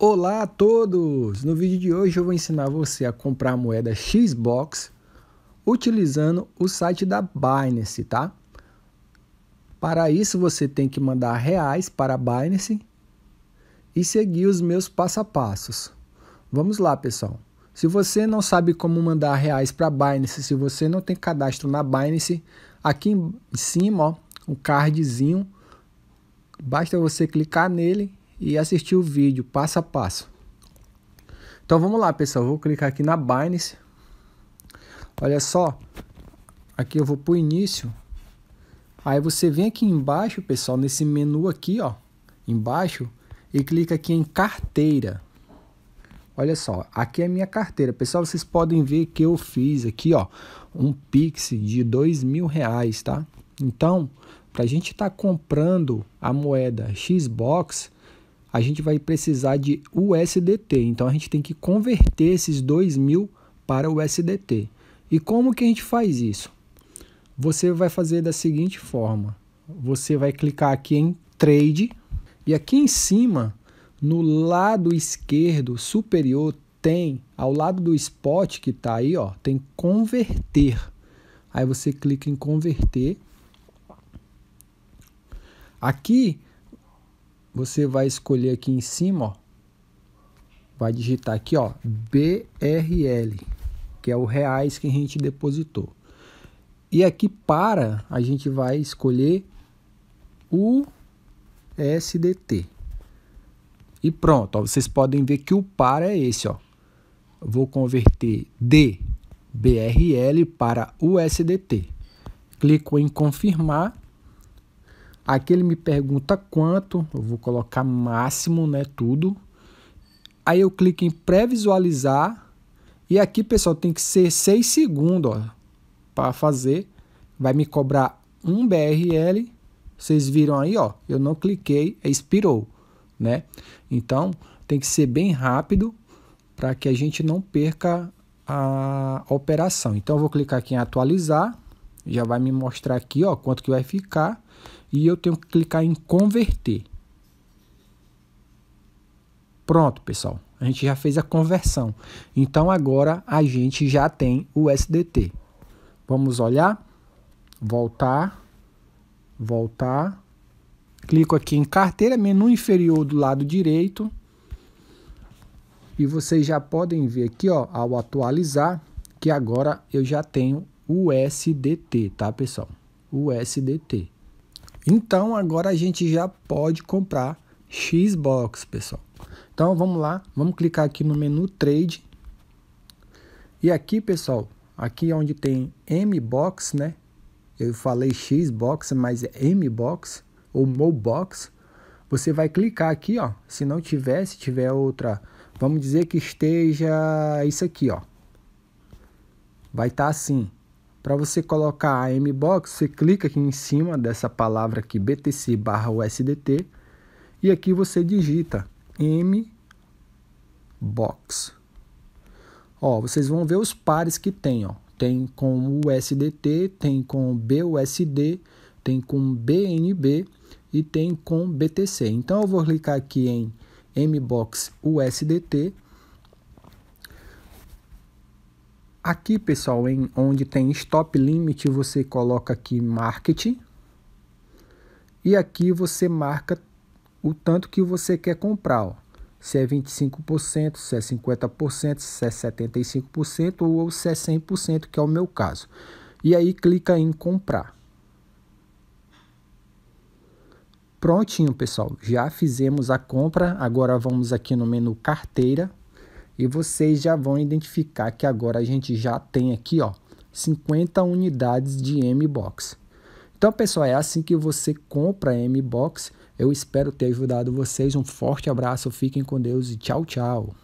Olá a todos! No vídeo de hoje eu vou ensinar você a comprar a moeda Xbox utilizando o site da Binance, tá? Para isso você tem que mandar reais para a Binance e seguir os meus passo a passos. Vamos lá, pessoal. Se você não sabe como mandar reais para a Binance, se você não tem cadastro na Binance, aqui em cima, ó, um cardzinho, basta você clicar nele e assistir o vídeo passo a passo. Então vamos lá, pessoal. Vou clicar aqui na Binance. Olha só. Aqui eu vou para o início. Aí você vem aqui embaixo, pessoal, nesse menu aqui, ó, embaixo, e clica aqui em carteira. Olha só, aqui é a minha carteira. Pessoal, vocês podem ver que eu fiz aqui, ó, um Pix de dois mil reais, tá? Então, para a gente estar tá comprando a moeda Xbox, a gente vai precisar de USDT. Então a gente tem que converter esses dois mil para USDT. E como que a gente faz isso? Você vai fazer da seguinte forma: você vai clicar aqui em Trade e aqui em cima, no lado esquerdo superior, tem ao lado do spot que está aí, ó, tem converter. Aí você clica em converter. Aqui você vai escolher aqui em cima, ó, vai digitar aqui, ó, BRL, que é o reais que a gente depositou. E aqui para, a gente vai escolher o SDT. E pronto, ó, vocês podem ver que o para é esse, ó. vou converter de BRL para USDT. Clico em confirmar Aqui ele me pergunta quanto, eu vou colocar máximo, né, tudo. Aí eu clico em pré-visualizar. E aqui, pessoal, tem que ser 6 segundos, ó, para fazer. Vai me cobrar um BRL. Vocês viram aí, ó, eu não cliquei, expirou, né? Então, tem que ser bem rápido para que a gente não perca a operação. Então, eu vou clicar aqui em atualizar já vai me mostrar aqui, ó, quanto que vai ficar, e eu tenho que clicar em converter. Pronto, pessoal. A gente já fez a conversão. Então agora a gente já tem o SDT. Vamos olhar. Voltar. Voltar. Clico aqui em carteira, menu inferior do lado direito. E vocês já podem ver aqui, ó, ao atualizar, que agora eu já tenho USDT, tá, pessoal? USDT. Então, agora a gente já pode comprar Xbox, pessoal. Então, vamos lá, vamos clicar aqui no menu Trade. E aqui, pessoal, aqui é onde tem MBox, né? Eu falei Xbox, mas é MBox ou Mobox. Você vai clicar aqui, ó. Se não tiver, se tiver outra, vamos dizer que esteja isso aqui, ó. Vai estar tá assim. Para você colocar a MBOX, você clica aqui em cima dessa palavra aqui, BTC barra USDT, e aqui você digita MBOX. Ó, vocês vão ver os pares que tem, ó. Tem com USDT, tem com BUSD, tem com BNB e tem com BTC. Então eu vou clicar aqui em MBOX USDT Aqui, pessoal, em onde tem stop limit, você coloca aqui marketing. E aqui você marca o tanto que você quer comprar, ó. Se é 25%, se é 50%, se é 75% ou se é 100%, que é o meu caso. E aí clica em comprar. Prontinho, pessoal. Já fizemos a compra. Agora vamos aqui no menu carteira e vocês já vão identificar que agora a gente já tem aqui, ó, 50 unidades de M-Box. Então, pessoal, é assim que você compra M-Box. Eu espero ter ajudado vocês. Um forte abraço, fiquem com Deus e tchau, tchau.